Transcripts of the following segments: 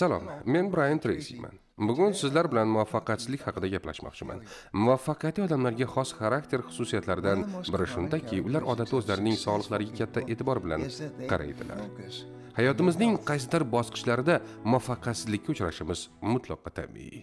Salom, men Brian Treysiman. Bugun sizlar bilan muvaffaqiyatsizlik haqida gaplashmoqchiman. Muvaffaqiyatli odamlarga xos xarakter xususiyatlaridan biri shundaki, ular odatda o'zlarining sog'liqlariga katta e'tibor bilan qaraydilar. Hayotimizning qaysidir bosqichlarida muvaffaqiyatsizlikka uchrashimiz mutlaqo tabiiy.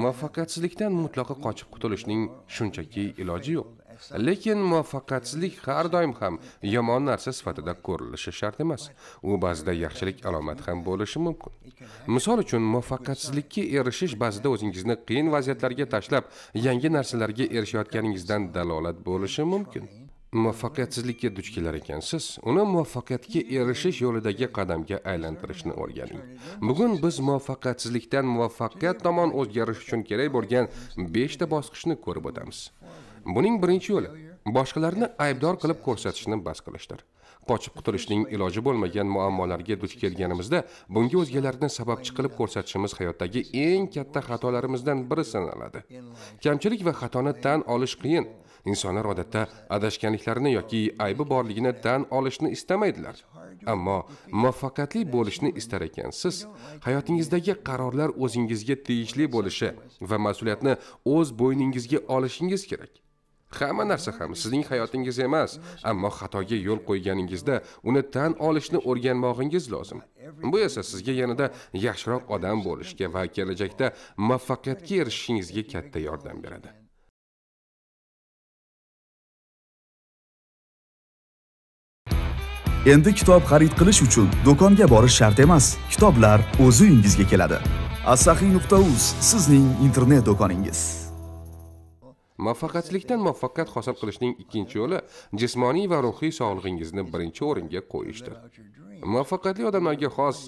muvaffaqiyatsizlikdan mutlaqo qochib qutulishning shunchaki iloji yo'q lekin muvaffaqiyatsizlik har doim ham yomon narsa sifatida ko'rilishi shart emas u ba'zida yaxshilik alomati ham bo'lishi mumkin misol uchun muvaffaqiyatsizlikka erishish ba'zida o'zingizni qiyin vaziyatlarga tashlab yangi narsalarga erishayotganingizdan dalolat bo'lishi mumkin muvaffaqiyatsizlikka duch kelar ekansiz uni muvaffaqiyatga erishish yo'lidagi qadamga aylantirishni o'rganing bugun biz muvaffaqiyatsizlikdan muvaffaqiyat tomon o'zgarish uchun kerak bo'lgan 5 ta bosqichni ko'rib o'tamiz buning birinchi yo'li boshqalarni aybdor qilib ko'rsatishni bas qilishdir qochib qutulishning iloji bo'lmagan muammolarga duch kelganimizda bunga o'zgalarni sababchi qilib ko'rsatishimiz hayotdagi eng katta xatolarimizdan biri sanaladi kamchilik va xatoni tan olish qiyin insonlar odatda adashganliklarini yoki aybi borligini tan olishni istamaydilar ammo muvaffaqiyatli bo'lishni istar ekansiz hayotingizdagi qarorlar o'zingizga tegishli bo'lishi va mas'uliyatni o'z bo'yningizga olishingiz kerak hamma narsa ham sizning hayotingiz emas ammo xatoga yo'l qo'yganingizda uni tan olishni o'rganmog'ingiz lozim bu esa sizga yanada yaxshiroq odam bo'lishga va kelajakda muvaffaqiyatga erishishingizga katta yordam beradi Endi kitob xarid qilish uchun do'konga borish shart emas. Kitoblar o'zi uyingizga keladi. asahi.uz sizning internet do'koningiz. Muvaffaqiyatlikdan muvaffaqiyat hosil qilishning ikkinchi yo'li jismoniy va ruhiy sog'lig'ingizni birinchi o'ringa qo'yishdir. muvaffaqiyatli odamlarga xos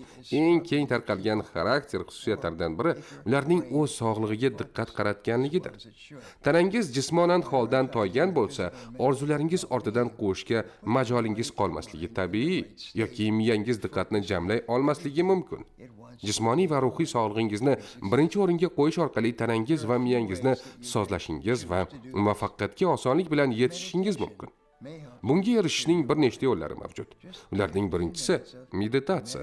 eng keng tarqalgan xarakter xususiyatlaridan biri ularning o'z sog'lig'iga diqqat qaratganligidir tanangiz jismonan holdan toygan bo'lsa orzularingiz ortidan quvishga majolingiz qolmasligi tabiiy yoki miyangiz diqqatni jamlay olmasligi mumkin jismoniy va ruhiy sog'lig'ingizni birinchi o'ringa qo'yish orqali tanangiz va miyangizni sozlashingiz va muvaffaqiyatga osonlik bilan yetishishingiz mumkin Bunga erishishning bir nechta yo'llari mavjud. Ularning birinchisi meditatsiya.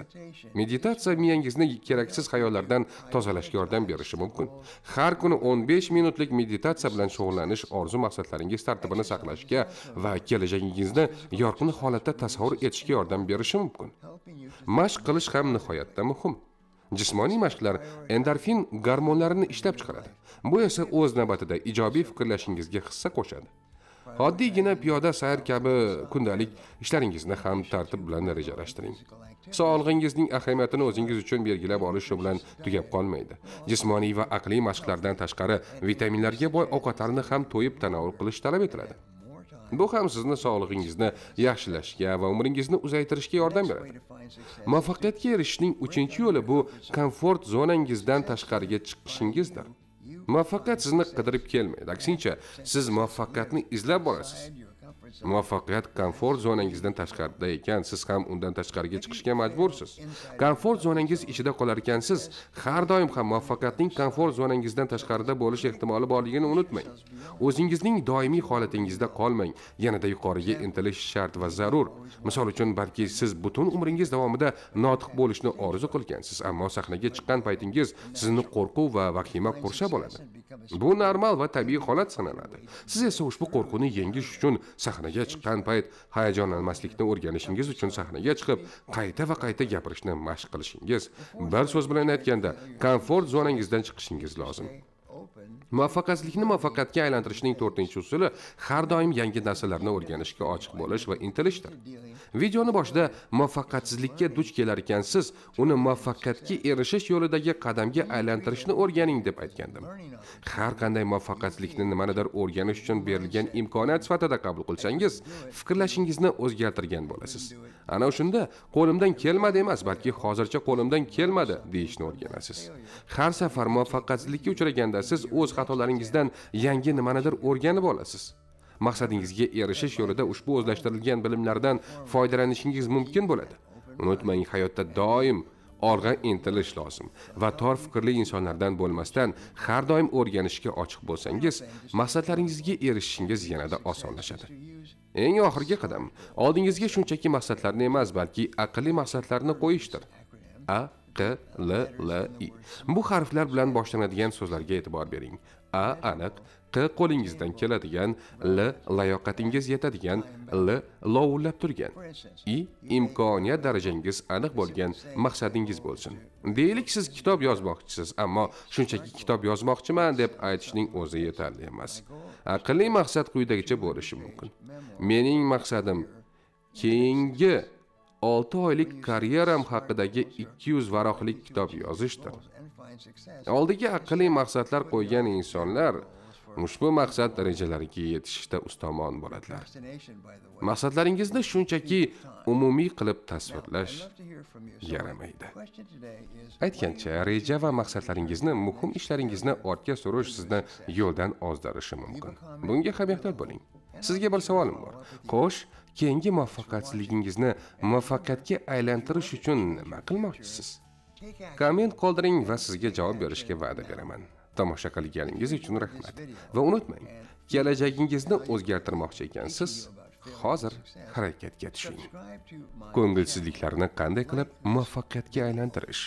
Meditatsiya miyangizni keraksiz xayollardan tozalashga yordam berishi mumkin. Har kuni 15 minutlik meditatsiya bilan shug'ullanish orzu maqsadlaringiz tartibini saqlashga va kelajagingizni yorqin holatda tasavvur etishga yordam berishi mumkin. Mashq qilish ham nihoyatda muhim. Jismoniy mashqlar endorfin gormonlarini ishlab chiqaradi. Bu esa o'z navbatida ijobiy fikrlashingizga hissa qo'shadi. oddiygina piyoda sayr kabi kundalik ishlaringizni ham tartib bilan rejalashtiring sog'lig'ingizning ahamiyatini o'zingiz uchun belgilab olish shu bilan tugab qolmaydi jismoniy va aqliy mashqlardan tashqari vitaminlarga boy ovqatlarni ham to'yib tanovul qilish talab etiladi bu ham sizni sog'lig'ingizni yaxshilashga va umringizni uzaytirishga yordam beradi muvaffaqiyatga erishishning uchinchi yo'li bu komfort zonangizdan tashqariga chiqishingizdir muvaffaqiyat sizni qidirib kelmaydi aksincha siz muvaffaqiyatni izlab borasiz muvaffaqiyat komfort zonangizdan tashqarida ekan siz ham undan tashqariga chiqishga majbursiz komfort zonangiz ichida qolar ekansiz har doim ham muvaffaqiyatning komfort zonangizdan tashqarida bo'lish ehtimoli borligini unutmang o'zingizning doimiy holatingizda qolmang yanada yuqoriga intilish shart va zarur misol uchun balki siz butun umringiz davomida notiq bo'lishni orzu qilgansiz ammo sahnaga chiqqan paytingiz sizni qo'rquv va vahima qurshab oladi bu normal va tabiiy holat sanaladi siz esa ushbu qo'rquvni yengish uchun sahnaga chiqqan payt hayajonlanmaslikni o'rganishingiz uchun sahnaga chiqib qayta va qayta gapirishni mashq qilishingiz bir so'z bilan aytganda komfort zonangizdan chiqishingiz lozim muvaffaqiyatsizlikni muvaffaqiyatga aylantirishning to'rtinchi usuli har doim yangi narsalarni o'rganishga ochiq bo'lish va intilishdir videoni boshida muvaffaqiyatsizlikka duch kelar ekansiz uni muvaffaqiyatga erishish yo'lidagi qadamga aylantirishni o'rganing deb aytgandim har qanday muvaffaqiyatsizlikni nimanidir o'rganish uchun berilgan imkoniyat sifatida qabul qilsangiz fikrlashingizni o'zgartirgan bo'lasiz ana shunda qo'limdan kelmadi emas balki hozircha qo'limdan kelmadi deyishni o'rganasiz har safar muvaffaqiyatsizlikka uchraganda siz o'z xatolaringizdan yangi nimanidir o'rganib olasiz maqsadingizga erishish yo'lida ushbu o'zlashtirilgan bilimlardan foydalanishingiz mumkin bo'ladi unutmang hayotda doim olg'a intilish lozim va tor fikrli insonlardan bo'lmasdan har doim o'rganishga ochiq bo'lsangiz maqsadlaringizga erishishingiz yanada osonlashadi eng oxirgi qadam oldingizga shunchaki maqsadlarni emas balki aqlli maqsadlarni qo'yishdir a T, L, L, I. Bu harflar bilan boshlanadigan so'zlarga e'tibor bering. A aniq, T qo'lingizdan keladigan, L layoqatingiz yetadigan, L lovullab turgan. I imkoniyat darajangiz aniq bo'lgan, maqsadingiz bo'lsin. Deylik siz kitob yozmoqchisiz, ammo shunchaki kitob yozmoqchiman deb aytishning o'zi yetarli emas. Aqlli maqsad quyidagicha bo'lishi mumkin. Mening maqsadim keyingi 6 oylik karyeram haqidagi 200 varoqlik kitob yozishdir. Oldiga aqliy maqsadlar qo'ygan insonlar ushbu maqsad darajalariga yetishishda ustamon bo'ladilar. Maqsadlaringizni shunchaki umumiy qilib tasvirlash yaramaydi. Aytgancha, reja va maqsadlaringizni, muhim ishlaringizni ortga surish sizni yo'ldan ozdirishi mumkin. Bunga ehtiyot bo'ling. sizga bir savolim bor xo'sh keyingi muvaffaqiyatsizligingizni muvaffaqiyatga aylantirish uchun nima qilmoqchisiz komment qoldiring va sizga javob berishga va'da beraman tomosha qilganingiz uchun rahmat va unutmang kelajagingizni o'zgartirmoqchi ekansiz hozir harakatga tushing ko'ngilsizliklarni qanday qilib muvaffaqiyatga aylantirish